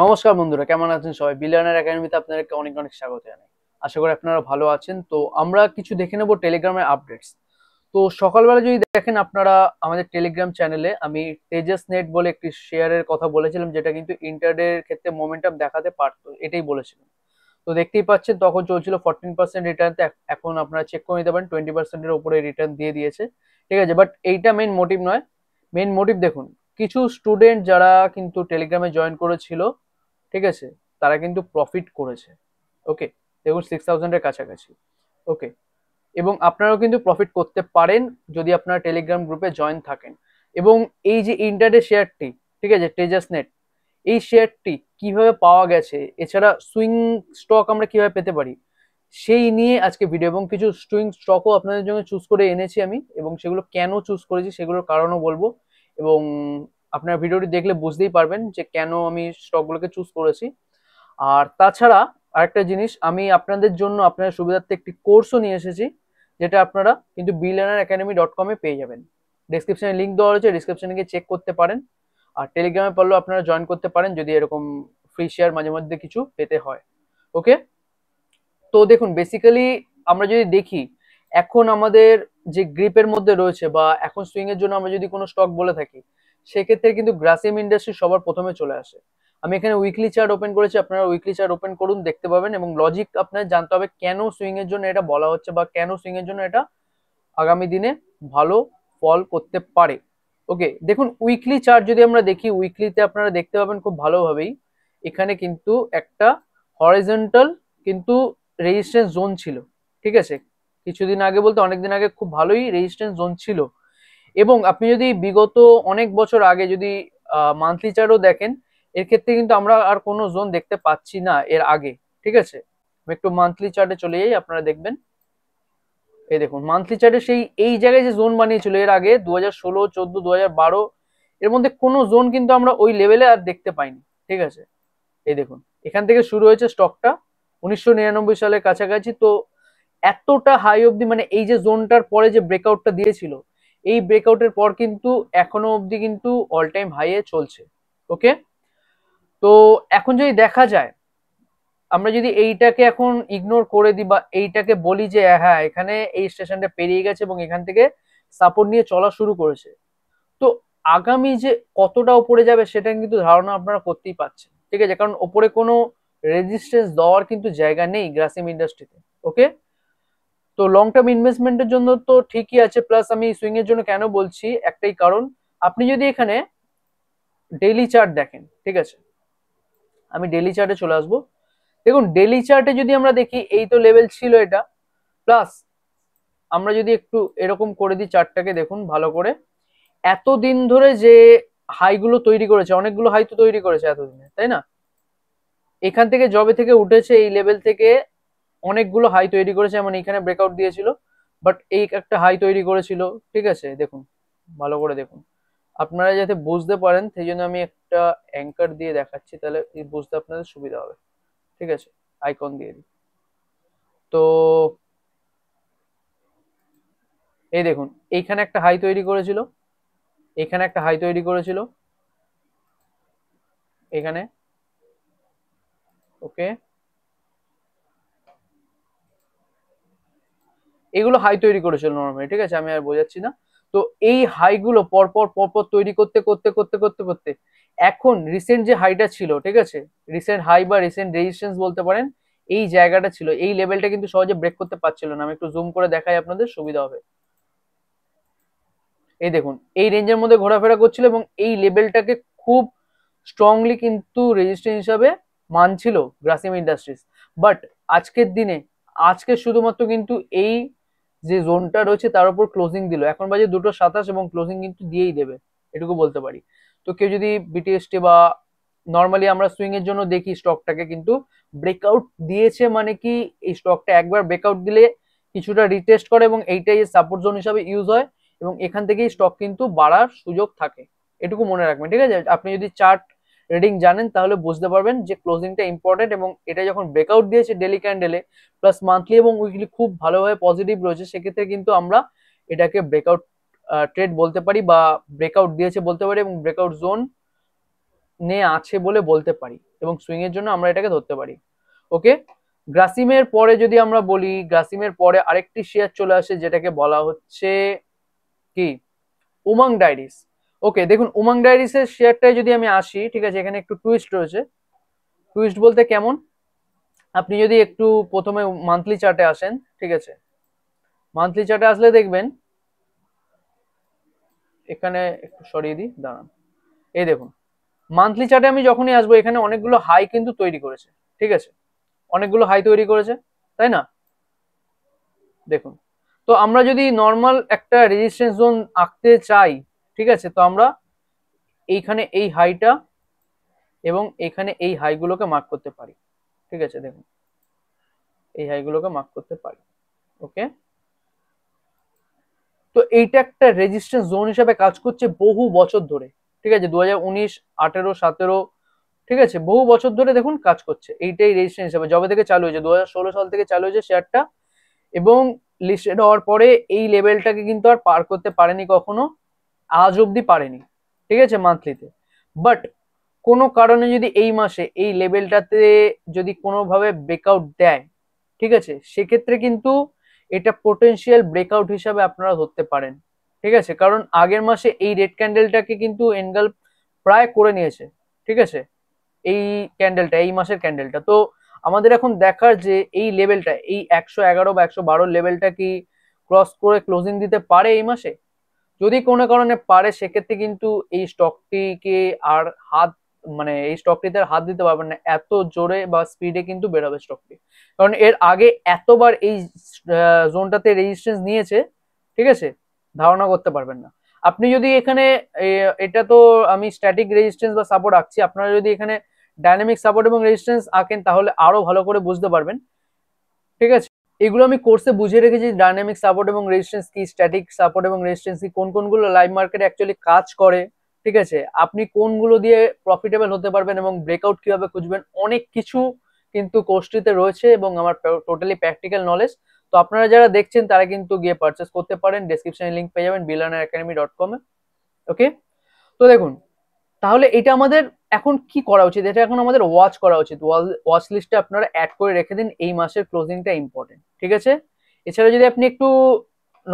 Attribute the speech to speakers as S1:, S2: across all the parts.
S1: নমস্কার বন্ধুরা কেমন আছেন সবাই বিলিয়নার একাডেমিতে আপনাদেরকে অনেক অনেক স্বাগত জানাই আশা করি আপনারা ভালো আছেন তো আমরা কিছু দেখে নেব টেলিগ্রামের আপডেটস তো সকালবেলা যদি দেখেন আপনারা আমাদের টেলিগ্রাম চ্যানেলে আমি তেজেস নেট বলে একটি শেয়ারের কথা বলেছিলাম যেটা কিন্তু ইন্টারডের ক্ষেত্রে মোমেন্টাম দেখাতে পারতো এটাই বলেছিলাম তো দেখতেই পাচ্ছেন তখন চলছিল ফোরটিন পার্সেন্ট রিটার্ন এখন আপনারা চেক করে নিতে পারেন টোয়েন্টি পার্সেন্টের ওপরে রিটার্ন দিয়ে দিয়েছে ঠিক আছে বাট এইটা মেন মোটিভ নয় মেন মোটিভ দেখুন কিছু স্টুডেন্ট যারা কিন্তু টেলিগ্রামে জয়েন করেছিল ঠিক আছে তারা কিন্তু প্রফিট করেছে ওকে দেখুন সিক্স থাউজেন্ডের কাছাকাছি ওকে এবং আপনারাও কিন্তু প্রফিট করতে পারেন যদি আপনারা টেলিগ্রাম গ্রুপে জয়েন থাকেন এবং এই যে ইন্টারডে শেয়ারটি ঠিক আছে টেজাস নেট এই শেয়ারটি কিভাবে পাওয়া গেছে এছাড়া সুইং স্টক আমরা কিভাবে পেতে পারি সেই নিয়ে আজকে ভিডিও এবং কিছু সুইং স্টকও আপনাদের জন্য চুজ করে এনেছি আমি এবং সেগুলো কেন চুজ করেছি সেগুলোর কারণও বলবো এবং আপনারা ভিডিওটি দেখলে বুঝতেই পারবেন যে কেন আমি স্টকগুলোকে চুজ করেছি আর তাছাড়া আরেকটা জিনিস আমি আপনাদের জন্য আপনার সুবিধার্থে একটি কোর্সও নিয়ে এসেছি যেটা আপনারা কিন্তু বিলিয়নার একাডেমি ডট কমে পেয়ে যাবেন ডিসক্রিপশানে লিঙ্ক দেওয়া রয়েছে ডিসক্রিপশানে গিয়ে চেক করতে পারেন আর টেলিগ্রামে পারলেও আপনারা জয়েন করতে পারেন যদি এরকম ফ্রি শেয়ার মাঝে মধ্যে কিছু পেতে হয় ওকে তো দেখুন বেসিক্যালি আমরা যদি দেখি এখন আমাদের যে গ্রিপের মধ্যে রয়েছে বা এখন সুইংয়ের জন্য আমরা যদি কোনো স্টক বলে থাকি সেক্ষেত্রে কিন্তু গ্রাসিম ইন্ডাস্ট্রি সবার প্রথমে চলে আসে আমি এখানে উইকলি চার্ট ওপেন করেছি আপনারা উইকলি চার্ট ওপেন করুন দেখতে পাবেন এবং লজিক আপনার জানতে হবে কেন সুইং এর জন্য এটা বলা হচ্ছে বা কেন সুইং এর জন্য এটা আগামী দিনে ভালো ফল করতে পারে ওকে দেখুন উইকলি চার্ট যদি আমরা দেখি উইকলিতে আপনারা দেখতে পাবেন খুব ভালোভাবেই এখানে কিন্তু একটা হরিজন্টাল কিন্তু রেজিস্ট্যান্স জোন ছিল ঠিক আছে কিছুদিন আগে বলতে অনেকদিন আগে খুব ভালোই রেজিস্ট্যান্স জোন ছিল এবং আপনি যদি বিগত অনেক বছর আগে যদি মান্থলি চার্টও দেখেন এর ক্ষেত্রে কিন্তু আমরা আর কোনো জোন দেখতে পাচ্ছি না এর আগে ঠিক আছে একটু মান্থলি চার্টে চলে যাই আপনারা দেখবেন এই দেখুন মান্থলি চার্টে সেই এই জায়গায় যে জোন বানিয়েছিল এর আগে দু হাজার ষোলো চোদ্দো দু এর মধ্যে কোনো জোন কিন্তু আমরা ওই লেভেলে আর দেখতে পাইনি ঠিক আছে এই দেখুন এখান থেকে শুরু হয়েছে স্টকটা উনিশশো নিরানব্বই সালের কাছাকাছি তো এতটা হাই অব্দি মানে এই যে জোনটার পরে যে ব্রেকআউটটা দিয়েছিল এই ব্রেকআউটের পর কিন্তু এখনো অবধি কিন্তু অল টাইম হাইয়ে চলছে ওকে তো এখন যদি দেখা যায় আমরা যদি এইটাকে এখন ইগনোর করে দিই বা এইটাকে বলি যে হ্যাঁ, হ্যাঁ এখানে এই স্টেশনটা পেরিয়ে গেছে এবং এখান থেকে সাপোর্ট নিয়ে চলা শুরু করেছে তো আগামী যে কতটা ওপরে যাবে সেটা কিন্তু ধারণা আপনারা করতেই পারছেন ঠিক আছে কারণ ওপরে কোনো রেজিস্টেন্স দেওয়ার কিন্তু জায়গা নেই গ্রাসিম ইন্ডাস্ট্রিতে ওকে তো লং টার্ম ইনভেস্টমেন্টের জন্য তো ঠিকই আছে প্লাস আমি সুইং এর জন্য কেন বলছি একটাই কারণ আপনি যদি এখানে ডেলি চার্ট দেখেন ঠিক আছে আমি ডেলি চার্টে চলে আসব দেখুন ডেলি চার্টে যদি আমরা দেখি এই তো লেভেল ছিল এটা প্লাস আমরা যদি একটু এরকম করে দিই চার্টটাকে দেখুন ভালো করে এতদিন ধরে যে হাইগুলো তৈরি করেছে অনেকগুলো হাই তো তৈরি করেছে এতদিনে তাই না এখান থেকে জবে থেকে উঠেছে এই লেভেল থেকে অনেকগুলো হাই তৈরি করেছে এমন এখানে ব্রেকআউট দিয়েছিল বাট এই একটা হাই তৈরি করেছিল ঠিক আছে দেখুন ভালো করে দেখুন আপনারা যাতে বুঝতে পারেন সেই জন্য আমি একটা অ্যাঙ্কার দিয়ে দেখাচ্ছি তাহলে বুঝতে আপনাদের সুবিধা হবে ঠিক আছে আইকন দিয়ে দিই তো এই দেখুন এইখানে একটা হাই তৈরি করেছিল এখানে একটা হাই তৈরি করেছিল এখানে ওকে এগুলো হাই তৈরি করেছিল নর্মালি ঠিক আছে আমি আর বোঝাচ্ছি না তো এই হাইগুলো পরপর পরপর তৈরি করতে করতে করতে করতে করতে এখন রিসেন্ট যে হাইটা ছিল ঠিক আছে রিসেন্ট হাই বা রিসেন্ট রেজিস্টেন্স বলতে পারেন এই জায়গাটা ছিল এই লেভেলটা কিন্তু সহজে ব্রেক করতে পারছিল না আমি একটু জুম করে দেখাই আপনাদের সুবিধা হবে এই দেখুন এই রেঞ্জের মধ্যে ঘোরাফেরা করছিল এবং এই লেভেলটাকে খুব স্ট্রংলি কিন্তু রেজিস্ট্যান্স হিসাবে মানছিল গ্রাসিম ইন্ডাস্ট্রিজ বাট আজকের দিনে আজকে শুধুমাত্র কিন্তু এই যে জোনটা রয়েছে তার উপর ক্লোজিং দিল এখন বাজে দুটো সাতাশ এবং ক্লোজিং কিন্তু দিয়েই দেবে এটুকু বলতে পারি তো কেউ যদি বিটিএসটি বা নর্মালি আমরা সুইং এর জন্য দেখি স্টকটাকে কিন্তু ব্রেকআউট দিয়েছে মানে কি এই স্টকটা একবার ব্রেকআউট দিলে কিছুটা রিটেস্ট করে এবং এইটাই সাপোর্ট জোন হিসাবে ইউজ হয় এবং এখান থেকেই স্টক কিন্তু বাড়ার সুযোগ থাকে এটুকু মনে রাখবেন ঠিক আছে আপনি যদি চার্ট রেডিং জানেন তাহলে বুঝতে পারবেন যে ক্লোজিংটা ইম্পর্টেন্ট এবং এটা যখন ব্রেকআউট দিয়েছে ডেলি ক্যান্ডেলে প্লাস মান্থলি এবং উইকলি খুব ভালোভাবে পজিটিভ রয়েছে সেক্ষেত্রে কিন্তু আমরা এটাকে ব্রেকআউট ট্রেড বলতে পারি বা ব্রেকআউট দিয়েছে বলতে পারি এবং ব্রেকআউট জোন নে আছে বলে বলতে পারি এবং সুইংয়ের জন্য আমরা এটাকে ধরতে পারি ওকে গ্রাসিমের পরে যদি আমরা বলি গ্রাসিমের পরে আরেকটি শেয়ার চলে আসে যেটাকে বলা হচ্ছে কি উমাং ডায়েরিস ওকে দেখুন উমাং এর শেয়ারটায় যদি আমি আসি ঠিক আছে এখানে একটু টুইস্ট রয়েছে টুইস্ট বলতে কেমন আপনি যদি একটু প্রথমে মান্থলি চার্টে আসেন ঠিক আছে মান্থলি চার্টে আসলে দেখবেন এখানে একটু সরিয়ে দিই দাঁড়ান এই দেখুন মান্থলি চার্টে আমি যখনই আসবো এখানে অনেকগুলো হাই কিন্তু তৈরি করেছে ঠিক আছে অনেকগুলো হাই তৈরি করেছে তাই না দেখুন তো আমরা যদি নর্মাল একটা রেজিস্ট্যান্স জোন আঁকতে চাই ঠিক আছে তো আমরা এইখানে এই হাইটা এবং এখানে এই হাইগুলোকে মার্ক করতে পারি ঠিক আছে দেখুন এই হাইগুলোকে মার্ক করতে পারি ওকে তো এইটা একটা রেজিস্ট্যান্স জোন হিসাবে কাজ করছে বহু বছর ধরে ঠিক আছে দু হাজার উনিশ আঠেরো সতেরো ঠিক আছে বহু বছর ধরে দেখুন কাজ করছে এইটাই রেজিস্ট্রেশন হিসাবে জবে থেকে চালু হয়েছে দু সাল থেকে চালু হয়েছে শেয়ারটা এবং লিস্টেড হওয়ার পরে এই লেভেলটাকে কিন্তু আর পার করতে পারেনি কখনো আজ অবধি পারেনি ঠিক আছে মান্থলিতে বাট কোনো কারণে যদি এই মাসে এই লেভেলটাতে যদি কোনোভাবে ব্রেকআউট দেয় ঠিক আছে সেক্ষেত্রে কিন্তু এটা পোটেন্সিয়াল ব্রেকআউট হিসাবে আপনারা ধরতে পারেন ঠিক আছে কারণ আগের মাসে এই রেড ক্যান্ডেলটাকে কিন্তু এনগাল প্রায় করে নিয়েছে ঠিক আছে এই ক্যান্ডেলটা এই মাসের ক্যান্ডেলটা তো আমাদের এখন দেখার যে এই লেভেলটা এই একশো এগারো বা একশো বারো লেভেলটা কি ক্রস করে ক্লোজিং দিতে পারে এই মাসে যদি কোনো কারণে পারে সেক্ষেত্রে কিন্তু এই স্টকটিকে আর হাত মানে এই স্টকটিতে হাত দিতে পারবেন না এত জোরে বা স্পিডে কিন্তু বেরোবে স্টকটি কারণ এর আগে এতবার এই জোনটাতে রেজিস্ট্যান্স নিয়েছে ঠিক আছে ধারণা করতে পারবেন না আপনি যদি এখানে এটা তো আমি স্ট্যাটিক রেজিস্ট্যান্স বা সাপোর্ট আঁকছি আপনারা যদি এখানে ডাইনামিক সাপোর্ট এবং রেজিস্ট্যান্স আঁকেন তাহলে আরো ভালো করে বুঝতে পারবেন ঠিক আছে এগুলো আমি কোর্সে বুঝে রেখেছি ডাইনামিক সাপোর্ট এবং রেজিস্ট্যান্স কি স্ট্যাটিক সাপোর্ট এবং রেজিস্ট্যান্স কি কোন কোনগুলো লাইভ মার্কেটে অ্যাকচুয়ালি কাজ করে ঠিক আছে আপনি কোনগুলো দিয়ে প্রফিটেবল হতে পারবেন এবং ব্রেকআউট কিভাবে খুঁজবেন অনেক কিছু কিন্তু কোর্সটিতে রয়েছে এবং আমার টোটালি প্র্যাকটিক্যাল নলেজ তো আপনারা যারা দেখছেন তারা কিন্তু গিয়ে পারচেস করতে পারেন ডেসক্রিপশনে লিঙ্ক পেয়ে যাবেন বিলানার একাডেমি ডট কমে ওকে তো দেখুন তাহলে এটা আমাদের এখন কি করা উচিত এটা এখন আমাদের ওয়াচ করা উচিত ওয়াচ লিস্টে আপনারা অ্যাড করে রেখে দিন এই মাসের ক্লোজিংটা ইম্পর্টেন্ট ঠিক আছে এছাড়া যদি আপনি একটু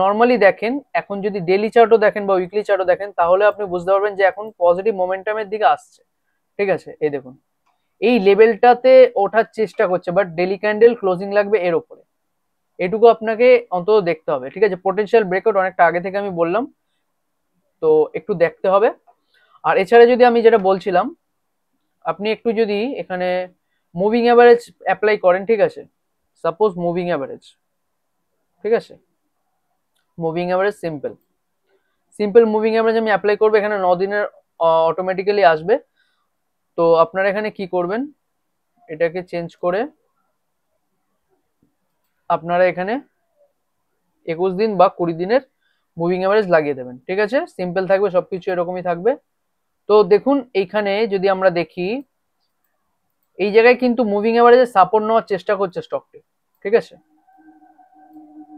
S1: নর্মালি দেখেন এখন যদি ডেলি চার্টও দেখেন বা উইকলি চার্টও দেখেন তাহলে আপনি বুঝতে পারবেন যে এখন পজিটিভ মোমেন্টামের দিকে আসছে ঠিক আছে এই দেখুন এই লেভেলটাতে ওঠার চেষ্টা করছে বাট ডেলি ক্যান্ডেল ক্লোজিং লাগবে এর ওপরে এটুকু আপনাকে অন্তত দেখতে হবে ঠিক আছে পোটেন্সিয়াল ব্রেকআউট অনেকটা আগে থেকে আমি বললাম তো একটু দেখতে হবে আর এছাড়া যদি আমি যেটা বলছিলাম আপনি একটু যদি এখানে মুভিং অ্যাভারেজ অ্যাপ্লাই করেন ঠিক আছে সাপোজ মুভিং অ্যাভারেজ ঠিক আছে moving average simple simple moving average আমি অ্যাপ্লাই করবো এখানে ন দিনের অটোমেটিক্যালি আসবে তো আপনারা এখানে কি করবেন এটাকে চেঞ্জ করে আপনারা এখানে একুশ দিন বা কুড়ি দিনের মুভিং অ্যাভারেজ লাগিয়ে দেবেন ঠিক আছে সিম্পল থাকবে সব কিছু এরকমই থাকবে তো দেখুন এইখানে যদি আমরা দেখি এই জায়গায় কিন্তু মুভিং অ্যাভারেজে সাপোর্ট নেওয়ার চেষ্টা করছে স্টকটি ঠিক আছে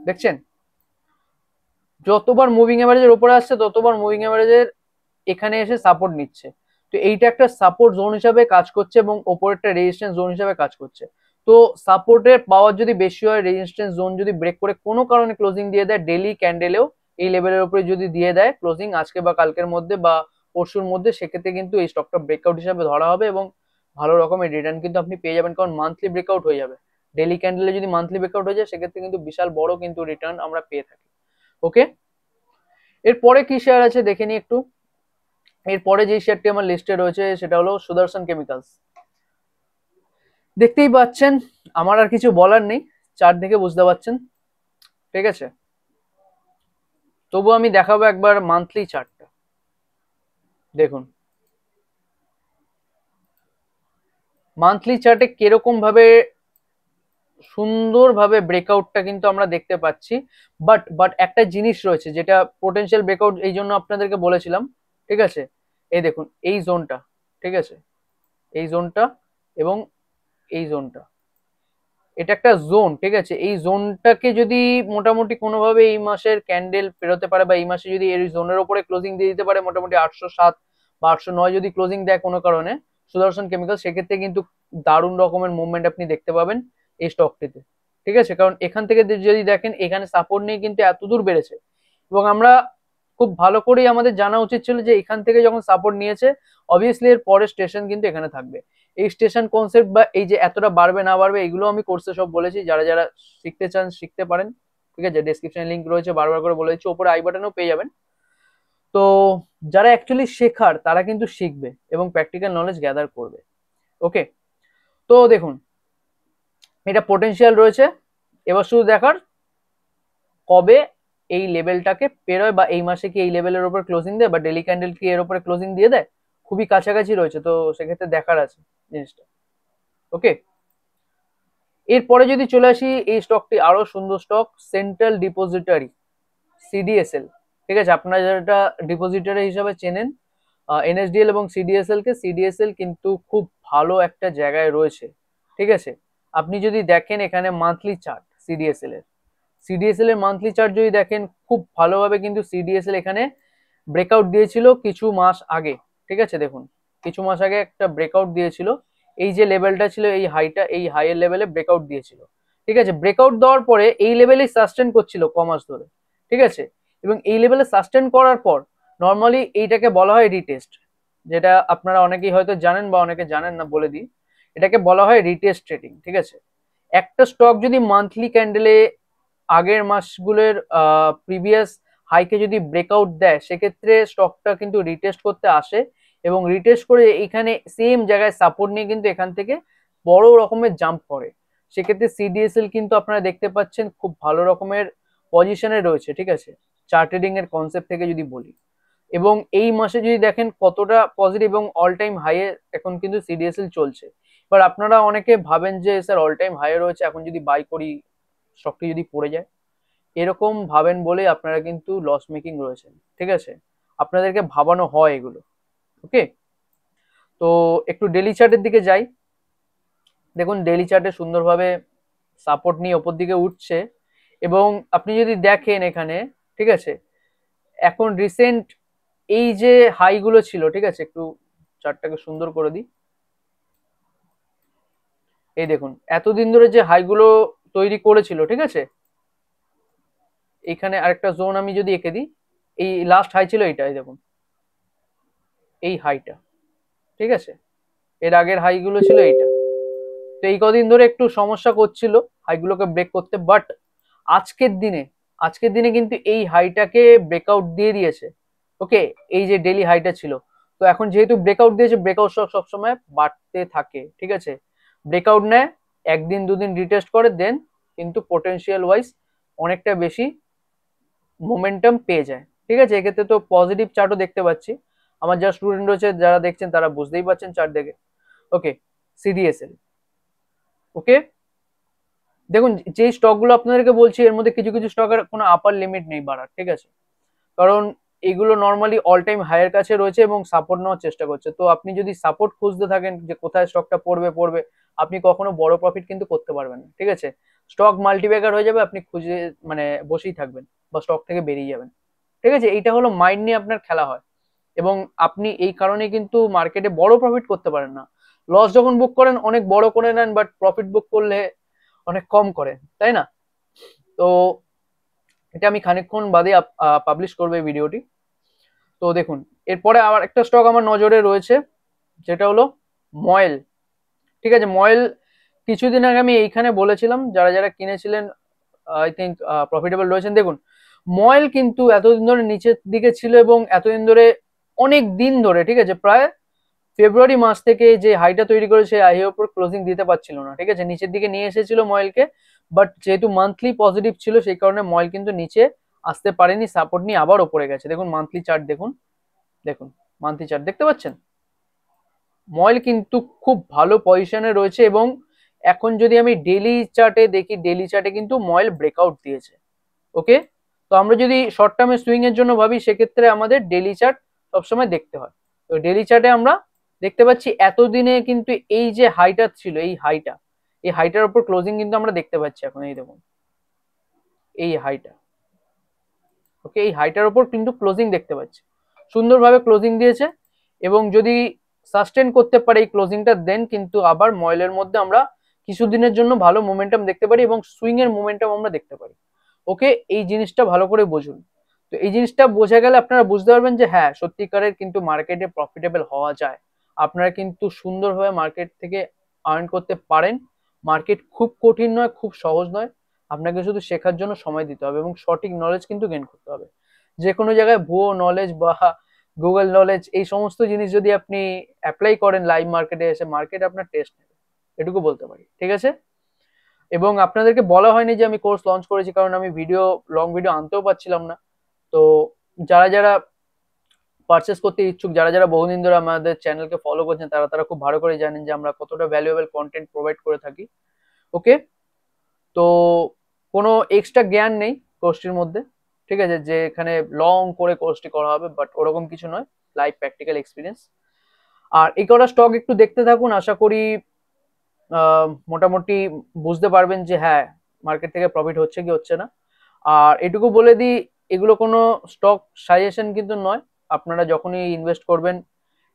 S1: দেখছেন যতবার মুভিং অ্যাভারেজের উপরে আসছে ততবার মুভিং অ্যাভারেজের এখানে এসে সাপোর্ট নিচ্ছে তো এইটা একটা সাপোর্ট জোন হিসাবে কাজ করছে এবং একটা রেজিস্ট্যান্স জোন হিসাবে কাজ করছে তো সাপোর্টের পাওয়ার যদি বেশি হয় রেজিস্ট্যান্স জোন যদি ব্রেক করে কোনো কারণে ক্লোজিং দিয়ে দেয় ডেলি ক্যান্ডেলেও এই লেভেলের উপরে যদি দিয়ে দেয় ক্লোজিং আজকে বা কালকের মধ্যে বা পরশুর মধ্যে সেক্ষেত্রে কিন্তু এই স্টকটা ব্রেকআউট হিসাবে ধরা হবে এবং ভালো রকমের রিটার্ন কিন্তু আপনি পেয়ে যাবেন কারণ মান্থলি ব্রেকআউট হয়ে যাবে ডেলি ক্যান্ডেলে যদি মান্থলি ব্রেকআউট হয়ে যায় সেক্ষেত্রে কিন্তু বিশাল বড় কিন্তু রিটার্ন আমরা পেয়ে থাকি ওকে এরপরে কি শেয়ার আছে দেখে নিই একটু এরপরে যে শেয়ারটি আমার লিস্টে রয়েছে সেটা হলো সুদর্শন কেমিক্যালস দেখতেই পাচ্ছেন আমার আর কিছু বলার নেই চার দেখে বুঝতে পারছেন ঠিক আছে তবু আমি দেখাবো একবার মান্থলি চার্ট দেখুন মান্থলি চার্টে কিরকম ভাবে সুন্দরভাবে ব্রেকআউটটা কিন্তু আমরা দেখতে পাচ্ছি বাট বাট একটা জিনিস রয়েছে যেটা পোটেনশিয়াল ব্রেকআউট এই জন্য আপনাদেরকে বলেছিলাম ঠিক আছে এই দেখুন এই জোনটা ঠিক আছে এই জোনটা এবং এই জোনটা এটা একটা জোন ঠিক আছে এই জোনটাকে যদি মোটামুটি কোনোভাবে এই মাসের ক্যান্ডেল ফেরোতে পারে বা এই মাসে যদি এই জোনের ওপরে ক্লোজিং দিয়ে দিতে পারে মোটামুটি আটশো সাত বা আটশো নয় যদি ক্লোজিং দেয় কোনো কারণে সুদর্শন কেমিক্যাল সেক্ষেত্রে কিন্তু দারুণ রকমের মুভমেন্ট আপনি দেখতে পাবেন এই স্টকটিতে ঠিক আছে কারণ এখান থেকে যদি দেখেন এখানে সাপোর্ট নিয়ে কিন্তু এত দূর বেড়েছে এবং আমরা খুব ভালো করেই আমাদের জানা উচিত ছিল যে এখান থেকে যখন সাপোর্ট নিয়েছে অবভিয়াসলি এর পরের স্টেশন কিন্তু এখানে থাকবে এই স্টেশন কনসেপ্ট বা এই যে এতটা বাড়বে না বাড়বে এগুলো আমি কোর্সে সব বলেছি যারা যারা শিখতে চান শিখতে পারেন ঠিক আছে ডেসক্রিপশন লিঙ্ক রয়েছে বারবার করে বলে দিচ্ছি ওপরে আই বাটনেও পেয়ে যাবেন তো যারা অ্যাকচুয়ালি শেখার তারা কিন্তু শিখবে এবং প্র্যাকটিক্যাল নলেজ গ্যাদার করবে ওকে তো দেখুন এটা পোটেন্সিয়াল রয়েছে এবার শুধু দেখার কবে এই লেভেলটাকে পেরোয় বা এই মাসে কি এই লেভেলের ওপর ক্লোজিং দেয় বা ডেলি ক্যান্ডেল কি এর ওপরে ক্লোজিং দিয়ে দেয় খুবই কাছাকাছি রয়েছে তো সেক্ষেত্রে দেখার আছে জিনিসটা ওকে এরপরে যদি চলে আসি এই স্টকটি আরো সুন্দর স্টক সেন্ট্রাল ডিপোজিটারি সিডিএসএল ঠিক আছে আপনারা যেটা ডিপোজিটারি হিসাবে চেনেন এনএসডিএল এবং সিডিএসএল কে সিডিএসএল কিন্তু খুব ভালো একটা জায়গায় রয়েছে ঠিক আছে আপনি যদি দেখেন এখানে মান্থলি চার্ট সিডিএসএল এর সিডিএসএল এর মান্থলি চার্জ যদি দেখেন খুব ভালোভাবে কিন্তু সিডিএসএল এখানে ব্রেকআউট দিয়েছিল কিছু মাস আগে ঠিক আছে দেখুন কিছু মাস আগে একটা ব্রেকআউট দিয়েছিল এই যে লেভেলটা ছিল এই হাইটা এই হাইয়ের লেভেলে ব্রেকআউট দিয়েছিল ঠিক আছে ব্রেকআউট দেওয়ার পরে এই লেভেলেই সাস্টেন করছিল কমাস ধরে ঠিক আছে এবং এই লেভেলে সাস্টেন করার পর নর্মালি এইটাকে বলা হয় রিটেস্ট যেটা আপনারা অনেকেই হয়তো জানেন বা অনেকে জানেন না বলে দিই এটাকে বলা হয় রিটেস্ট ট্রেডিং ঠিক আছে একটা স্টক যদি মান্থলি ক্যান্ডেলে আগের মাসগুলোর প্রিভিয়াস হাইকে যদি ব্রেকআউট দেয় সেক্ষেত্রে স্টকটা কিন্তু রিটেস্ট করতে আসে এবং রিটেস্ট করে এখানে সেম জায়গায় সাপোর্ট নিয়ে কিন্তু এখান থেকে বড় রকমের জাম্প করে সেক্ষেত্রে সিডিএসএল কিন্তু আপনারা দেখতে পাচ্ছেন খুব ভালো রকমের পজিশনে রয়েছে ঠিক আছে চার্টেডিং এর কনসেপ্ট থেকে যদি বলি এবং এই মাসে যদি দেখেন কতটা পজিটিভ এবং অল টাইম হাইয়ে এখন কিন্তু সিডিএসএল চলছে এবার আপনারা অনেকে ভাবেন যে স্যার অল টাইম হাইয়ে রয়েছে এখন যদি বাই করি স্টকটি যদি পড়ে যায় এরকম ভাবেন বলে আপনারা কিন্তু লস মেকিং রয়েছেন ঠিক আছে আপনাদেরকে ভাবানো হয় এগুলো ওকে তো একটু ডেলি চার্টের দিকে যাই দেখুন ডেলি চার্টে সুন্দরভাবে সাপোর্ট নিয়ে ওপর দিকে উঠছে এবং আপনি যদি দেখেন এখানে ঠিক আছে এখন রিসেন্ট এই যে হাইগুলো ছিল ঠিক আছে একটু চার্টটাকে সুন্দর করে দিই এই দেখুন এতদিন ধরে যে হাইগুলো তৈরি করেছিল ঠিক আছে এখানে আরেকটা জোন আমি যদি এঁকে দিই এই লাস্ট হাই ছিল এইটা এই দেখুন এই হাইটা ঠিক আছে এর আগের হাইগুলো ছিল এইটা তো এই কদিন ধরে একটু সমস্যা করছিল হাইগুলোকে ব্রেক করতে বাট আজকের দিনে আজকের দিনে কিন্তু এই হাইটাকে ব্রেকআউট দিয়ে দিয়েছে ওকে এই যে ডেলি হাইটা ছিল তো এখন যেহেতু ব্রেকআউট দিয়েছে ব্রেকআউট সব সবসময় বাড়তে থাকে ঠিক আছে ব্রেকআউট নেয় একদিন দুদিন রিটেস্ট করে দেন কিন্তু পোটেন্সিয়াল ওয়াইজ অনেকটা বেশি মোমেন্টাম পেয়ে যায় ঠিক আছে এক্ষেত্রে তো পজিটিভ চার্টও দেখতে পাচ্ছি আমার যারা স্টুডেন্ট রয়েছে যারা দেখছেন তারা বুঝতেই পারছেন চার্ট দেখে ওকে সিডিএসএল ওকে দেখুন যে স্টকগুলো আপনাদেরকে বলছি এর মধ্যে কিছু কিছু স্টকের কোনো আপার লিমিট নেই বাড়ার ঠিক আছে কারণ এগুলো নর্মালি অল টাইম হায়ার কাছে রয়েছে এবং সাপোর্ট নেওয়ার চেষ্টা করছে তো আপনি যদি সাপোর্ট খুঁজতে থাকেন যে কোথায় স্টকটা পড়বে পড়বে আপনি কখনো বড় প্রফিট কিন্তু করতে পারবেন না ঠিক আছে স্টক মাল্টিপ্যাকার হয়ে যাবে আপনি খুঁজে মানে বসেই থাকবেন বা স্টক থেকে বেরিয়ে যাবেন ঠিক আছে এইটা হলো মাইন্ড নিয়ে আপনার খেলা হয় এবং আপনি এই কারণে কিন্তু মার্কেটে বড় প্রফিট করতে পারেন না লস যখন বুক করেন অনেক বড় করে নেন বাট প্রফিট বুক করলে অনেক কম করে তাই না তো এটা আমি খানিকক্ষণ বাদে পাবলিশ করবো এই ভিডিওটি তো দেখুন এরপরে আবার একটা স্টক আমার নজরে রয়েছে যেটা হলো ময়েল ঠিক আছে ময়েল কিছুদিন আগে আমি এইখানে বলেছিলাম যারা যারা কিনেছিলেন আই থিঙ্ক প্রফিটেবল রয়েছেন দেখুন ময়েল কিন্তু এতদিন ধরে নিচের দিকে ছিল এবং এতদিন ধরে অনেক দিন ধরে ঠিক আছে প্রায় ফেব্রুয়ারি মাস থেকে যে হাইটা তৈরি করেছে আই ওপর ক্লোজিং দিতে পারছিল না ঠিক আছে নিচের দিকে নিয়ে এসেছিল ময়েলকে বাট যেহেতু মান্থলি পজিটিভ ছিল সেই কারণে ময়েল কিন্তু নিচে আসতে পারেনি সাপোর্ট নিয়ে আবার ওপরে গেছে দেখুন মান্থলি চার্ট দেখুন দেখুন মান্থলি চার্ট দেখতে পাচ্ছেন ময়েল কিন্তু খুব ভালো পজিশনে রয়েছে এবং এখন যদি আমি ডেলি চার্টে দেখি ডেলি চার্টে কিন্তু ময়েল ব্রেকআউট দিয়েছে ওকে তো আমরা যদি শর্ট টার্মে সুইংয়ের জন্য ভাবি সেক্ষেত্রে আমাদের ডেলি চার্ট সবসময় দেখতে হয় তো ডেলি চার্টে আমরা দেখতে পাচ্ছি এতদিনে কিন্তু এই যে হাইটা ছিল এই হাইটা এই হাইটার উপর ক্লোজিং কিন্তু আমরা দেখতে পাচ্ছি এখন এই দেখুন এই হাইটা ওকে এই হাইটার উপর কিন্তু ক্লোজিং দেখতে পাচ্ছি সুন্দরভাবে ক্লোজিং দিয়েছে এবং যদি সাস্টেন করতে পারে এই ক্লোজিংটা দেন কিন্তু আবার ময়লের মধ্যে আমরা কিছুদিনের জন্য ভালো মোমেন্টাম দেখতে পারি এবং সুইং এর মোমেন্টাম আমরা দেখতে পারি ওকে এই জিনিসটা ভালো করে বুঝুন তো এই জিনিসটা বোঝা গেলে আপনারা বুঝতে পারবেন যে হ্যাঁ সত্যিকারের কিন্তু মার্কেটে প্রফিটেবল হওয়া যায় আপনারা কিন্তু সুন্দরভাবে মার্কেট থেকে আর্ন করতে পারেন মার্কেট খুব কঠিন নয় খুব সহজ নয় আপনাকে শুধু শেখার জন্য সময় দিতে হবে এবং সঠিক নলেজ কিন্তু গেন করতে হবে যে কোনো জায়গায় ভুয়ো নলেজ বা গুগল নলেজ এই সমস্ত জিনিস যদি আপনি অ্যাপ্লাই করেন লাইভ মার্কেটে এসে মার্কেট আপনার টেস্ট নেবে এটুকু বলতে পারি ঠিক আছে এবং আপনাদেরকে বলা হয়নি যে আমি কোর্স লঞ্চ করেছি কারণ আমি ভিডিও লং ভিডিও আনতেও পারছিলাম না তো যারা যারা পারচেস করতে ইচ্ছুক যারা যারা বহুদিন ধরে আমাদের চ্যানেলকে ফলো করছেন তারা তারা খুব ভালো করে জানেন যে আমরা কতটা ভ্যালুয়েবল কন্টেন্ট প্রোভাইড করে থাকি ওকে তো কোনো এক্সট্রা জ্ঞান নেই কোর্সটির মধ্যে ঠিক আছে যে এখানে লং করে কোর্সটি করা হবে বাট ওরকম কিছু নয় লাইফ প্র্যাকটিক্যাল এক্সপিরিয়েন্স আর এই কটা স্টক একটু দেখতে থাকুন আশা করি মোটামুটি বুঝতে পারবেন যে হ্যাঁ মার্কেট থেকে প্রফিট হচ্ছে কি হচ্ছে না আর এটুকু বলে দিই এগুলো কোনো স্টক সাজেশন কিন্তু নয় আপনারা যখনই ইনভেস্ট করবেন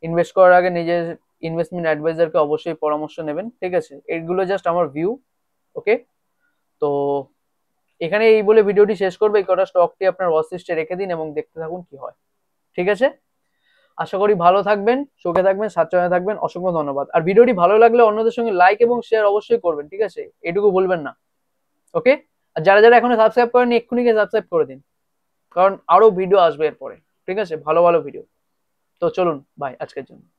S1: ইনভেস্ট করার আগে নিজের ইনভেস্টমেন্ট অ্যাডভাইজারকে অবশ্যই পরামর্শ নেবেন ঠিক আছে এগুলো জাস্ট আমার ভিউ ওকে তো এখানে এই বলে ভিডিওটি শেষ করবে এই কটা স্টকটি আপনার অশিষ্টে রেখে দিন এবং দেখতে থাকুন কি হয় ঠিক আছে আশা করি ভালো থাকবেন সুখে থাকবেন স্বাচ্ছন্দ্যে থাকবেন অসংখ্য ধন্যবাদ আর ভিডিওটি ভালো লাগলে অন্যদের সঙ্গে লাইক এবং শেয়ার অবশ্যই করবেন ঠিক আছে এটুকু বলবেন না ওকে আর যারা যারা এখনো সাবস্ক্রাইব করেনি এক্ষুনি গিয়ে সাবস্ক্রাইব করে দিন কারণ আরো ভিডিও আসবে এরপরে ঠিক আছে ভালো ভালো ভিডিও তো চলুন বাই আজকের জন্য